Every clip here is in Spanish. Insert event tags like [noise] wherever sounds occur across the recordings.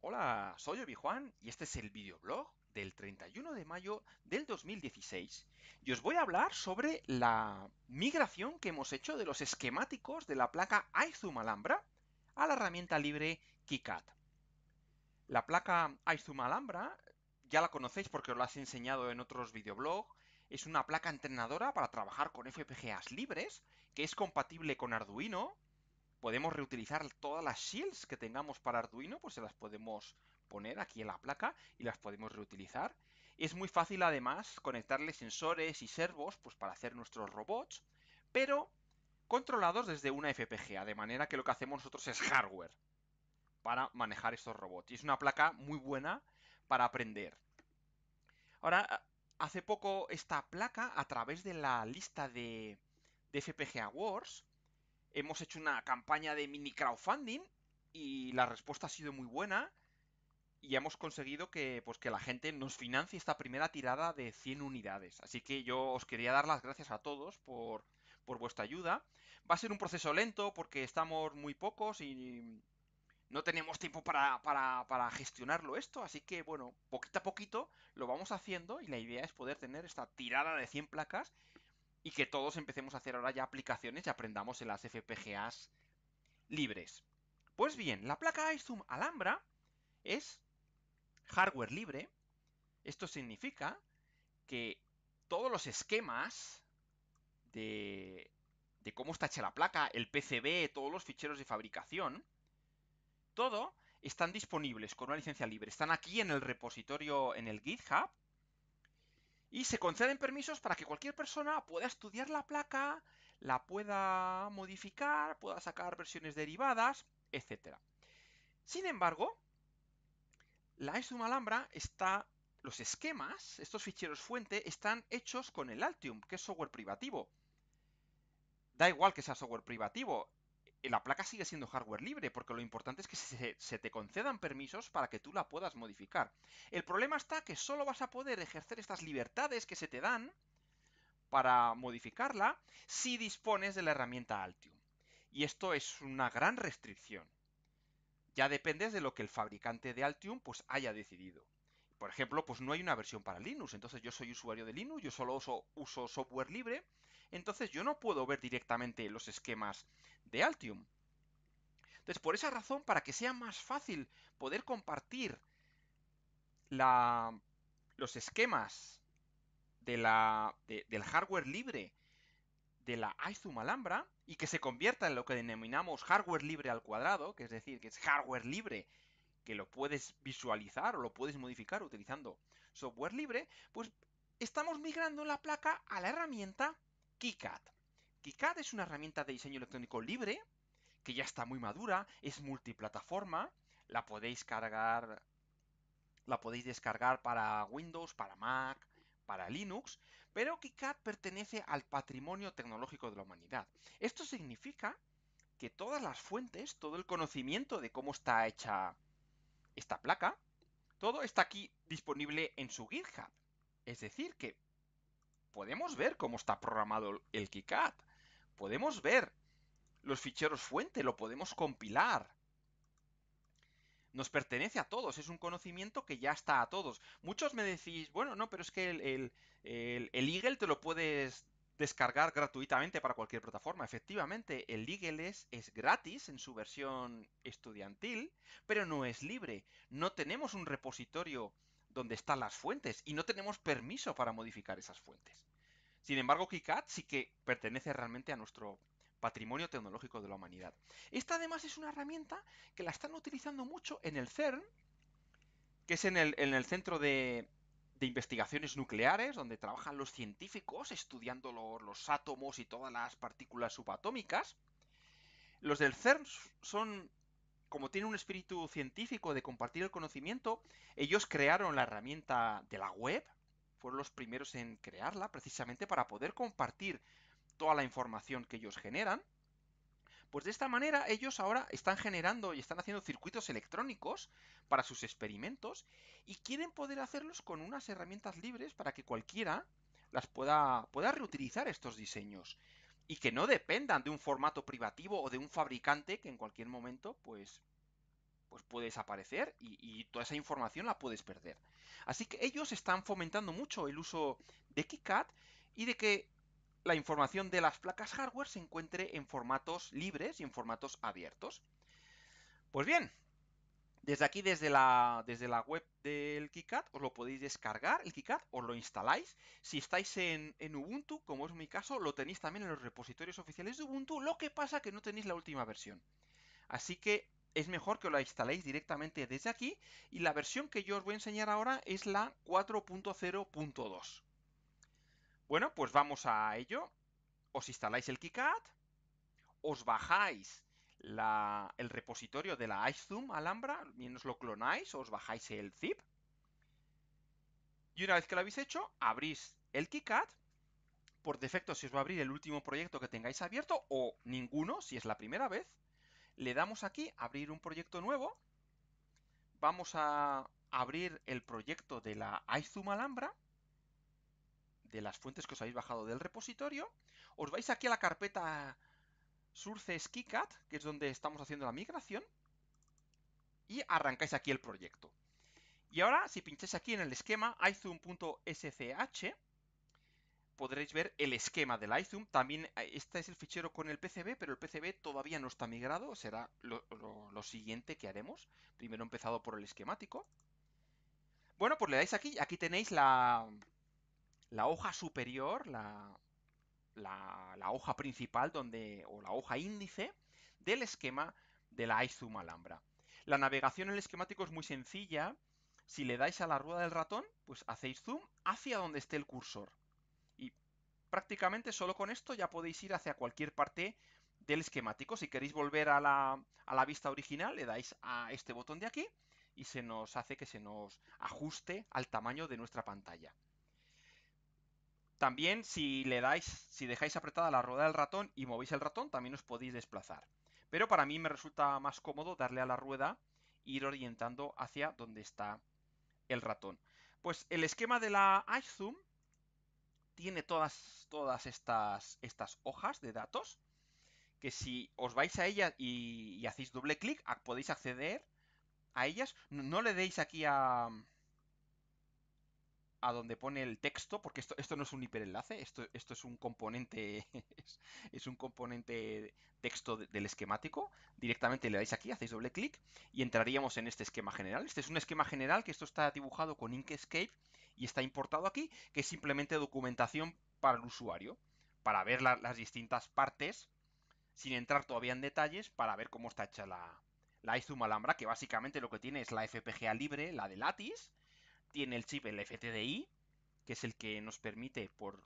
Hola, soy Obi-Juan y este es el videoblog del 31 de mayo del 2016 y os voy a hablar sobre la migración que hemos hecho de los esquemáticos de la placa iZoom Alhambra a la herramienta libre KiCad. La placa iZoom Alhambra ya la conocéis porque os la he enseñado en otros videoblogs, es una placa entrenadora para trabajar con FPGAs libres que es compatible con Arduino, podemos reutilizar todas las shields que tengamos para Arduino, pues se las podemos poner aquí en la placa y las podemos reutilizar. Es muy fácil además conectarle sensores y servos pues para hacer nuestros robots, pero controlados desde una FPGA, de manera que lo que hacemos nosotros es hardware para manejar estos robots. Y es una placa muy buena para aprender. Ahora, hace poco esta placa, a través de la lista de, de FPGA Wars, hemos hecho una campaña de mini crowdfunding y la respuesta ha sido muy buena y hemos conseguido que, pues, la gente nos financie esta primera tirada de 100 unidades. Así que yo os quería dar las gracias a todos por, por vuestra ayuda. Va a ser un proceso lento porque estamos muy pocos y no tenemos tiempo para, para gestionarlo esto. Así que bueno, poquito a poquito lo vamos haciendo y la idea es poder tener esta tirada de 100 placas y que todos empecemos a hacer ahora ya aplicaciones y aprendamos en las FPGAs libres. Pues bien, la placa iZoom Alhambra es hardware libre. Esto significa que todos los esquemas de, de cómo está hecha la placa, el PCB, todos los ficheros de fabricación, todo están disponibles con una licencia libre. Están aquí en el repositorio, en el GitHub, y se conceden permisos para que cualquier persona pueda estudiar la placa, la pueda modificar, pueda sacar versiones derivadas, etc. Sin embargo, la ESUM Alhambra está... Los esquemas, estos ficheros fuente, están hechos con el Altium, que es software privativo. Da igual que sea software privativo, la placa sigue siendo hardware libre, porque lo importante es que se, te concedan permisos para que tú la puedas modificar. El problema está que solo vas a poder ejercer estas libertades que se te dan para modificarla si dispones de la herramienta Altium. Y esto es una gran restricción. Ya dependes de lo que el fabricante de Altium pues haya decidido por ejemplo, pues no hay una versión para Linux. Entonces yo soy usuario de Linux, yo solo uso, software libre. Entonces yo no puedo ver directamente los esquemas de Altium. Entonces, por esa razón, para que sea más fácil poder compartir los esquemas del hardware libre de la iZoom Alhambra y que se convierta en lo que denominamos hardware libre al cuadrado, que es decir, que es hardware libre que lo puedes visualizar o lo puedes modificar utilizando software libre, pues estamos migrando la placa a la herramienta KiCad. KiCad es una herramienta de diseño electrónico libre que ya está muy madura, es multiplataforma, la podéis cargar, la podéis descargar para Windows, para Mac, para Linux, pero KiCad pertenece al patrimonio tecnológico de la humanidad. Esto significa que todas las fuentes, todo el conocimiento de cómo está hecha esta placa, todo está aquí disponible en su GitHub. Es decir, que podemos ver cómo está programado el KiCad, podemos ver los ficheros fuente, lo podemos compilar. Nos pertenece a todos, es un conocimiento que ya está a todos. Muchos me decís, bueno, no, pero es que el, el Eagle te lo puedes descargar gratuitamente para cualquier plataforma. Efectivamente, el IGLS es gratis en su versión estudiantil, pero no es libre. No tenemos un repositorio donde están las fuentes y no tenemos permiso para modificar esas fuentes. Sin embargo, KiCad sí que pertenece realmente a nuestro patrimonio tecnológico de la humanidad. Esta además es una herramienta que la están utilizando mucho en el CERN, que es en el, en el centro de, de investigaciones nucleares, donde trabajan los científicos estudiando los, los átomos y todas las partículas subatómicas. Los del CERN son, como tienen un espíritu científico de compartir el conocimiento, ellos crearon la herramienta de la web, fueron los primeros en crearla precisamente para poder compartir toda la información que ellos generan. Pues de esta manera ellos ahora están generando y están haciendo circuitos electrónicos para sus experimentos y quieren poder hacerlos con unas herramientas libres para que cualquiera las pueda, pueda reutilizar estos diseños y que no dependan de un formato privativo o de un fabricante que en cualquier momento pues pues puede desaparecer y, toda esa información la puedes perder. Así que ellos están fomentando mucho el uso de KiCad y de que la información de las placas hardware se encuentre en formatos libres y en formatos abiertos. Pues bien, desde aquí, desde la, desde la web del KiCad, os lo podéis descargar, el KiCad, os lo instaláis. Si estáis en, Ubuntu, como es mi caso, lo tenéis también en los repositorios oficiales de Ubuntu, lo que pasa que no tenéis la última versión. Así que es mejor que la instaléis directamente desde aquí y la versión que yo os voy a enseñar ahora es la 4.0.2. Bueno, pues vamos a ello. Os instaláis el KiCad, os bajáis el repositorio de la iZoom Alhambra, os lo clonáis, os bajáis el zip. Y una vez que lo habéis hecho, abrís el KiCad. Por defecto, si os va a abrir el último proyecto que tengáis abierto, o ninguno, si es la primera vez, le damos aquí abrir un proyecto nuevo. Vamos a abrir el proyecto de la iZoom Alhambra de las fuentes que os habéis bajado del repositorio, os vais aquí a la carpeta Surce KiCat, que es donde estamos haciendo la migración, y arrancáis aquí el proyecto. Y ahora, si pincháis aquí en el esquema izoom.sch, podréis ver el esquema del iZoom. También eh, este es el fichero con el PCB, pero el PCB todavía no está migrado. Será lo, lo, siguiente que haremos. Primero empezado por el esquemático. Bueno, pues le dais aquí. Aquí tenéis la, la hoja superior, la, hoja principal donde, o la hoja índice del esquema de la iZoom Alhambra. La navegación en el esquemático es muy sencilla. Si le dais a la rueda del ratón, pues hacéis zoom hacia donde esté el cursor. Y prácticamente solo con esto ya podéis ir hacia cualquier parte del esquemático. Si queréis volver a la vista original, le dais a este botón de aquí y se nos hace que se nos ajuste al tamaño de nuestra pantalla. También si le dais, si dejáis apretada la rueda del ratón y movéis el ratón, también os podéis desplazar. Pero para mí me resulta más cómodo darle a la rueda e ir orientando hacia donde está el ratón. Pues el esquema de la iZoom tiene todas, estas, hojas de datos que si os vais a ellas y, hacéis doble clic, podéis acceder a ellas. no le deis aquí a, a donde pone el texto, porque esto, esto no es un hiperenlace, esto, esto es un componente, [laughs] es, un componente texto del esquemático. Directamente le dais aquí, hacéis doble clic y entraríamos en este esquema general. Este es un esquema general que esto está dibujado con Inkscape y está importado aquí, que es simplemente documentación para el usuario, para ver las distintas partes, sin entrar todavía en detalles, para ver cómo está hecha la, la Alhambra, que básicamente lo que tiene es la FPGA libre, la de Lattice, tiene el chip, el FTDI, que es el que nos permite por,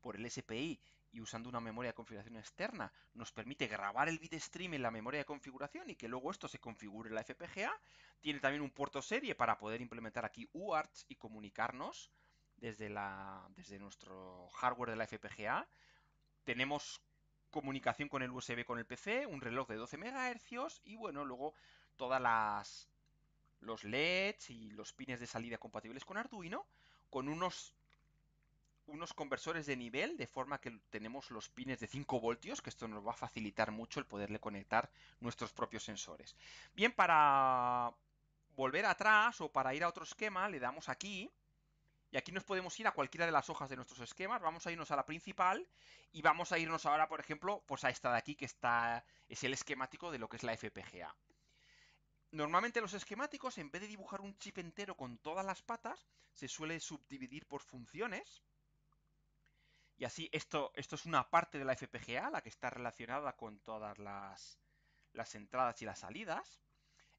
por el SPI y usando una memoria de configuración externa, nos permite grabar el stream en la memoria de configuración y que luego esto se configure en la FPGA. Tiene también un puerto serie para poder implementar aquí UARTs y comunicarnos desde, la, desde nuestro hardware de la FPGA. Tenemos comunicación con el USB con el PC, un reloj de 12 MHz y bueno, luego todas las los LEDs y los pines de salida compatibles con Arduino, con unos, unos conversores de nivel, de forma que tenemos los pines de 5 voltios, que esto nos va a facilitar mucho el poderle conectar nuestros propios sensores. Bien, para volver atrás o para ir a otro esquema, le damos aquí, y aquí nos podemos ir a cualquiera de las hojas de nuestros esquemas. Vamos a irnos a la principal y vamos a irnos ahora, por ejemplo, pues a esta de aquí, que está, es el esquemático de lo que es la FPGA. Normalmente los esquemáticos, en vez de dibujar un chip entero con todas las patas, se suele subdividir por funciones. Y así, esto, esto es una parte de la FPGA, la que está relacionada con todas las, las entradas y las salidas.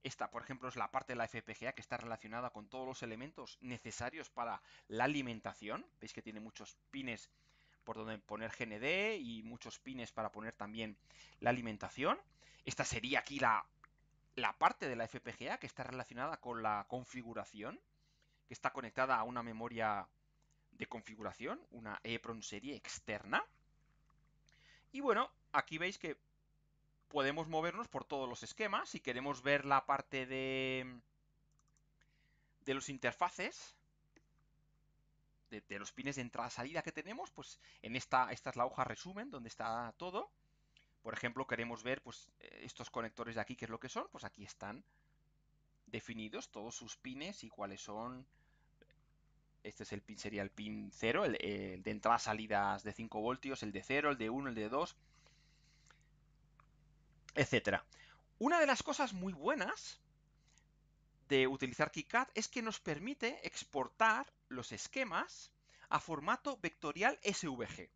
Esta, por ejemplo, es la parte de la FPGA que está relacionada con todos los elementos necesarios para la alimentación. Veis que tiene muchos pines por donde poner GND y muchos pines para poner también la alimentación. Esta sería aquí la la parte de la FPGA que está relacionada con la configuración, que está conectada a una memoria de configuración, una EEPROM serie externa. Y bueno, aquí veis que podemos movernos por todos los esquemas. Si queremos ver la parte de, de los interfaces, de, los pines de entrada-salida que tenemos, pues en esta, esta es la hoja resumen donde está todo. Por ejemplo, queremos ver pues, eh, estos conectores de aquí, ¿qué es lo que son? Pues aquí están definidos todos sus pines y cuáles son. Este es el pin, sería el pin 0, el, de entrada salidas de 5 voltios, el de 0, el de 1, el de 2, etcétera. Una de las cosas muy buenas de utilizar KiCad es que nos permite exportar los esquemas a formato vectorial SVG.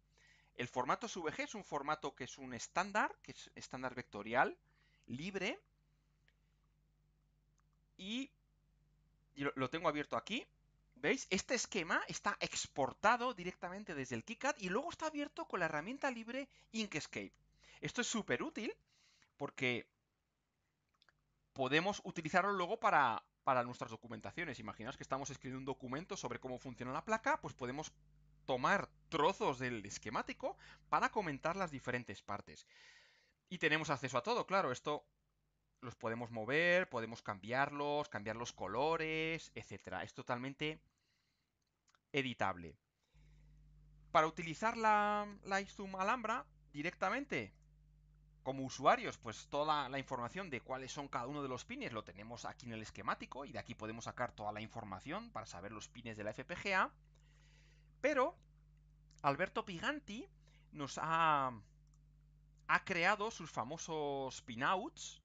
El formato SVG es un formato que es un estándar, que es estándar vectorial, libre. Y, lo tengo abierto aquí. ¿Veis? Este esquema está exportado directamente desde el KiCad y luego está abierto con la herramienta libre Inkscape. Esto es súper útil porque podemos utilizarlo luego para, para nuestras documentaciones. Imaginaos que estamos escribiendo un documento sobre cómo funciona la placa, pues podemos tomar trozos del esquemático para comentar las diferentes partes. Y tenemos acceso a todo, claro, esto los podemos mover, podemos cambiarlos, cambiar los colores, etc. Es totalmente editable. Para utilizar la iZoom Alhambra directamente, como usuarios, pues toda la información de cuáles son cada uno de los pines lo tenemos aquí en el esquemático y de aquí podemos sacar toda la información para saber los pines de la FPGA. Pero Alberto Piganti nos ha, ha creado sus famosos pinouts,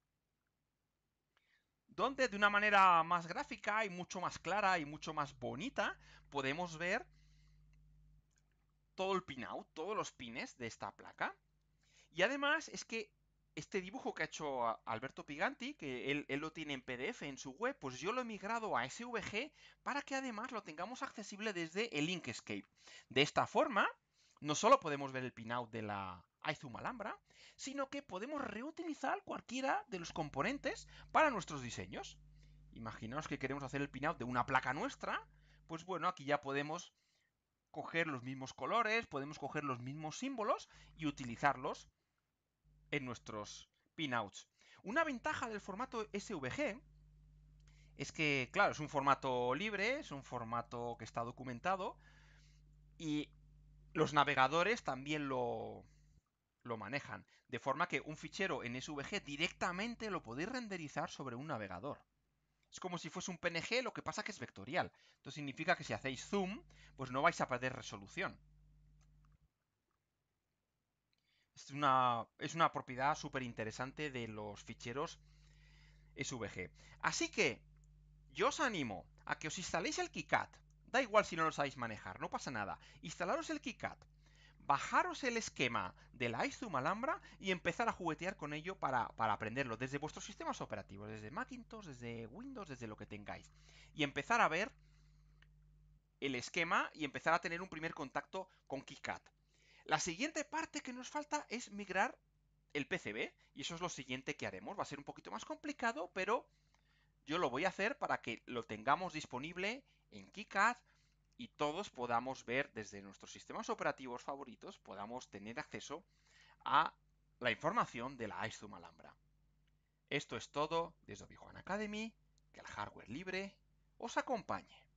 donde de una manera más gráfica y mucho más clara y mucho más bonita podemos ver todo el pinout, todos los pines de esta placa. Y además es que este dibujo que ha hecho Alberto Piganti, que él, lo tiene en PDF en su web, pues yo lo he migrado a SVG para que además lo tengamos accesible desde el Inkscape. De esta forma, no solo podemos ver el pinout de la iZoom Alhambra, sino que podemos reutilizar cualquiera de los componentes para nuestros diseños. Imaginaos que queremos hacer el pinout de una placa nuestra, pues bueno, aquí ya podemos coger los mismos colores, podemos coger los mismos símbolos y utilizarlos en nuestros pinouts. Una ventaja del formato SVG es que, claro, es un formato libre, es un formato que está documentado y los navegadores también lo, lo manejan, de forma que un fichero en SVG directamente lo podéis renderizar sobre un navegador. Es como si fuese un PNG, lo que pasa que es vectorial. Esto significa que si hacéis zoom, pues no vais a perder resolución. es una, es una propiedad súper interesante de los ficheros SVG. Así que yo os animo a que os instaléis el KiCad. Da igual si no lo sabéis manejar, no pasa nada. Instalaros el KiCat, bajaros el esquema de la Zoom Alhambra y empezar a juguetear con ello para, para, aprenderlo desde vuestros sistemas operativos, desde Macintosh, desde Windows, desde lo que tengáis. Y empezar a ver el esquema y empezar a tener un primer contacto con KiCad. La siguiente parte que nos falta es migrar el PCB, y eso es lo siguiente que haremos. Va a ser un poquito más complicado, pero yo lo voy a hacer para que lo tengamos disponible en KiCad y todos podamos ver desde nuestros sistemas operativos favoritos, podamos tener acceso a la información de la iZoom Alhambra. Esto es todo desde Obi Academy, que el hardware libre os acompañe.